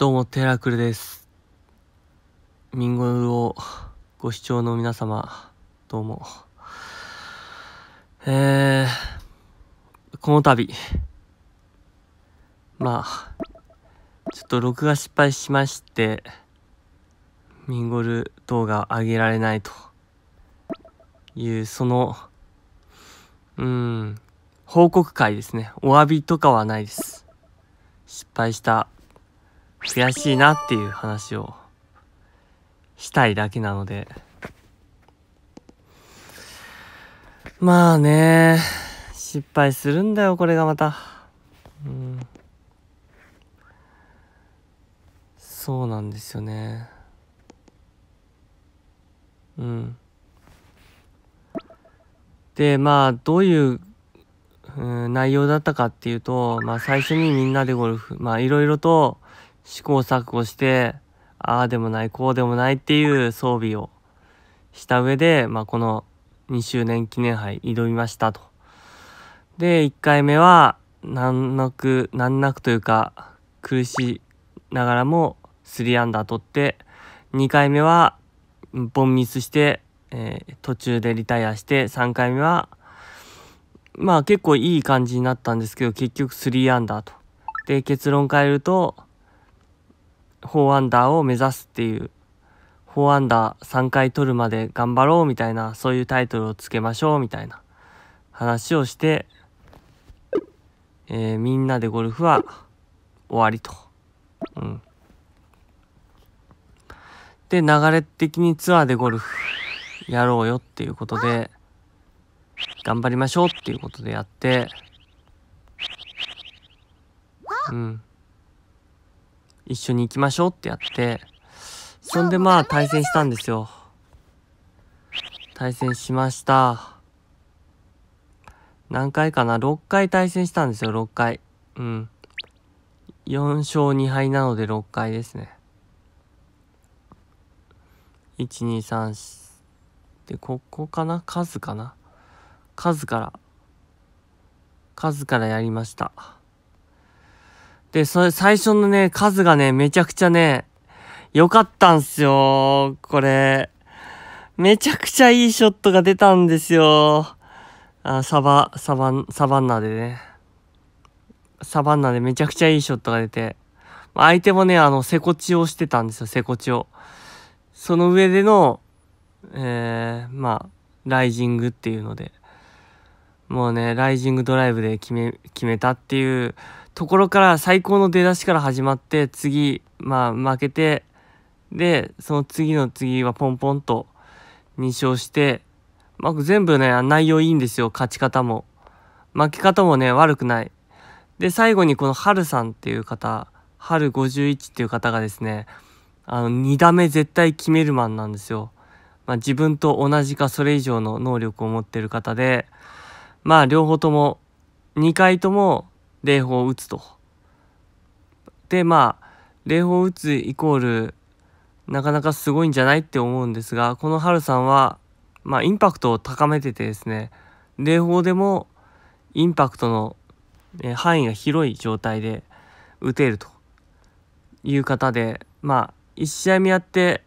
どうも、テラクルです。ミンゴルをご視聴の皆様、どうも。えー、この度、まあ、ちょっと録画失敗しまして、ミンゴル動画上げられないという、その、うん、報告会ですね。お詫びとかはないです。失敗した悔しいなっていう話をしたいだけなので。まあね、失敗するんだよ、これがまた。うん。そうなんですよね。うん。で、まあ、どういううん、内容だったかっていうと、まあ、最初にみんなでゴルフ、まあ、いろいろと、試行錯誤して、ああでもない、こうでもないっていう装備をした上で、まあ、この2周年記念杯挑みましたと。で、1回目は、難なく、難なくというか、苦しながらも3アンダー取って、2回目は、ボンミスして、えー、途中でリタイアして、3回目は、まあ結構いい感じになったんですけど、結局3アンダーと。で、結論変えると、4アンダーを目指すっていう、4アンダー3回取るまで頑張ろうみたいな、そういうタイトルをつけましょうみたいな話をして、えー、みんなでゴルフは終わりと。うん。で、流れ的にツアーでゴルフやろうよっていうことで、頑張りましょうっていうことでやって、うん。一緒に行きましょうってやって、そんでまあ対戦したんですよ。対戦しました。何回かな ?6 回対戦したんですよ、6回。うん。4勝2敗なので6回ですね。123でここかな数かな数から数からやりました。で、それ最初のね、数がね、めちゃくちゃね、良かったんすよ。これ。めちゃくちゃいいショットが出たんですよ。あサバ、サバン、サバンナでね。サバンナでめちゃくちゃいいショットが出て。相手もね、あの、セコチをしてたんですよ、セコチを。その上での、えー、まあ、ライジングっていうので。もうね、ライジングドライブで決め、決めたっていう、ところから最高の出だしから始まって次まあ負けてでその次の次はポンポンと2勝して、まあ、全部ね内容いいんですよ勝ち方も負け方もね悪くないで最後にこのハルさんっていう方ハル51っていう方がですねあの2打目絶対決めるマンなんですよ、まあ、自分と同じかそれ以上の能力を持ってる方でまあ両方とも2回とも霊法を打つと。でまあ霊法を打つイコールなかなかすごいんじゃないって思うんですがこのハルさんは、まあ、インパクトを高めててですね霊法でもインパクトの範囲が広い状態で打てるという方でまあ1試合目やって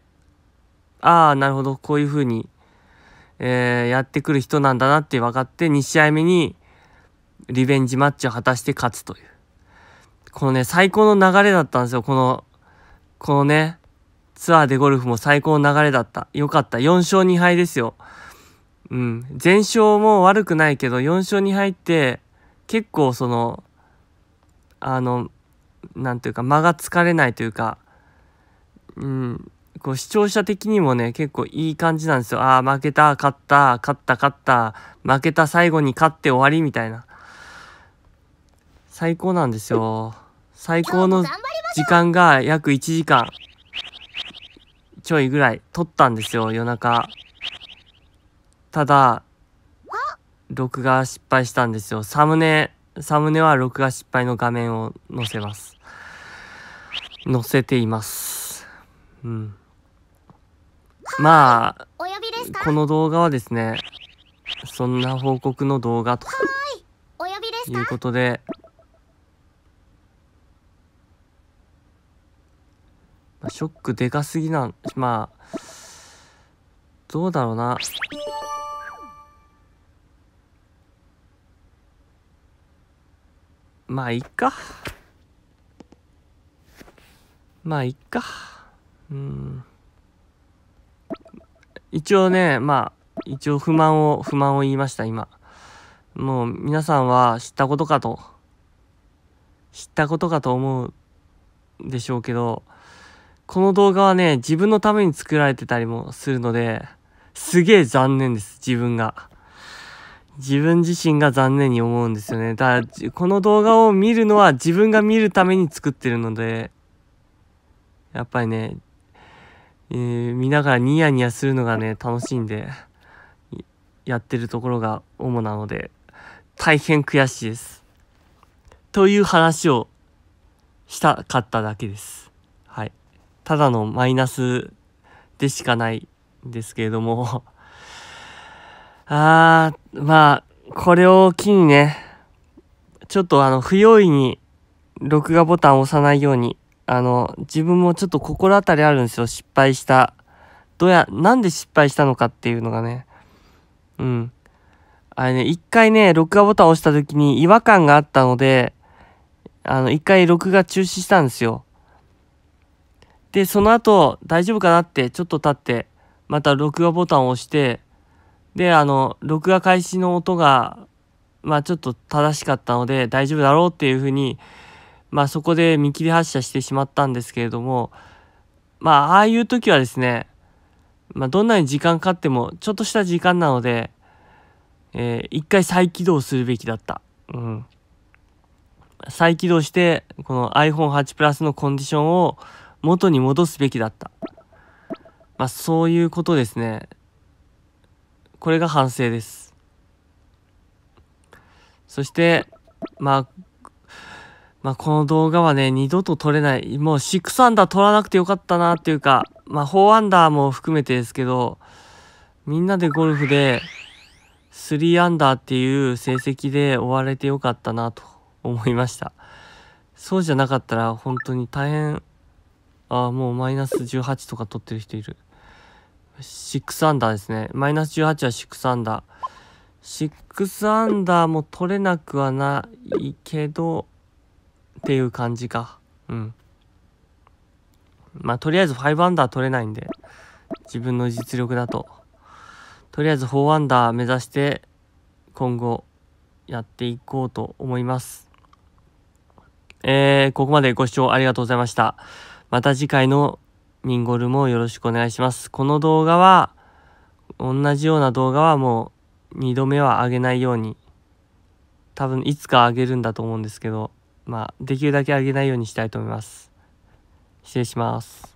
ああなるほどこういうふうに、えー、やってくる人なんだなって分かって2試合目にリベンジマッチを果たして勝つという。このね、最高の流れだったんですよ。この、このね、ツアーでゴルフも最高の流れだった。よかった。4勝2敗ですよ。うん。全勝も悪くないけど、4勝2敗って、結構その、あの、なんていうか、間が疲れないというか、うん、こう視聴者的にもね、結構いい感じなんですよ。ああ、負けた、勝った、勝った、勝った、負けた、最後に勝って終わりみたいな。最高なんですよ最高の時間が約1時間ちょいぐらい撮ったんですよ夜中ただ録画失敗したんですよサムネサムネは録画失敗の画面を載せます載せていますうんまあこの動画はですねそんな報告の動画ということでショックでかすぎなん、まあ、どうだろうな。まあ、いっか。まあ、いっか。うん。一応ね、まあ、一応不満を、不満を言いました、今。もう、皆さんは知ったことかと、知ったことかと思うでしょうけど、この動画はね、自分のために作られてたりもするので、すげえ残念です、自分が。自分自身が残念に思うんですよね。だから、この動画を見るのは自分が見るために作ってるので、やっぱりね、えー、見ながらニヤニヤするのがね、楽しいんで、やってるところが主なので、大変悔しいです。という話をしたかっただけです。ただのマイナスでしかないんですけれども あー、まあ、これを機にね、ちょっとあの、不用意に録画ボタンを押さないように、あの、自分もちょっと心当たりあるんですよ、失敗した。どうや、なんで失敗したのかっていうのがね。うん。あれね、一回ね、録画ボタンを押した時に違和感があったので、あの、一回録画中止したんですよ。で、その後、大丈夫かなって、ちょっと経って、また録画ボタンを押して、で、あの、録画開始の音が、まあちょっと正しかったので、大丈夫だろうっていうふうに、まあそこで見切り発車してしまったんですけれども、まあああいう時はですね、まあどんなに時間かかっても、ちょっとした時間なので、えー、一回再起動するべきだった。うん。再起動して、この iPhone8 Plus のコンディションを、元に戻すべきだった。まあ、そういうことですね。これが反省です。そして、まあ、まあ、この動画はね、二度と撮れない。もう6アンダー撮らなくてよかったなっていうか、まあ、4アンダーも含めてですけど、みんなでゴルフで、3アンダーっていう成績で終われてよかったなと思いました。そうじゃなかったら本当に大変ああ、もうマイナス18とか取ってる人いる。6アンダーですね。マイナス18は6アンダー。6アンダーも取れなくはないけど、っていう感じか。うん。まあ、とりあえず5アンダー取れないんで、自分の実力だと。とりあえず4アンダー目指して、今後、やっていこうと思います。えー、ここまでご視聴ありがとうございました。また次回のミンゴルもよろしくお願いします。この動画は、同じような動画はもう2度目は上げないように、多分いつか上げるんだと思うんですけど、まあ、できるだけ上げないようにしたいと思います。失礼します。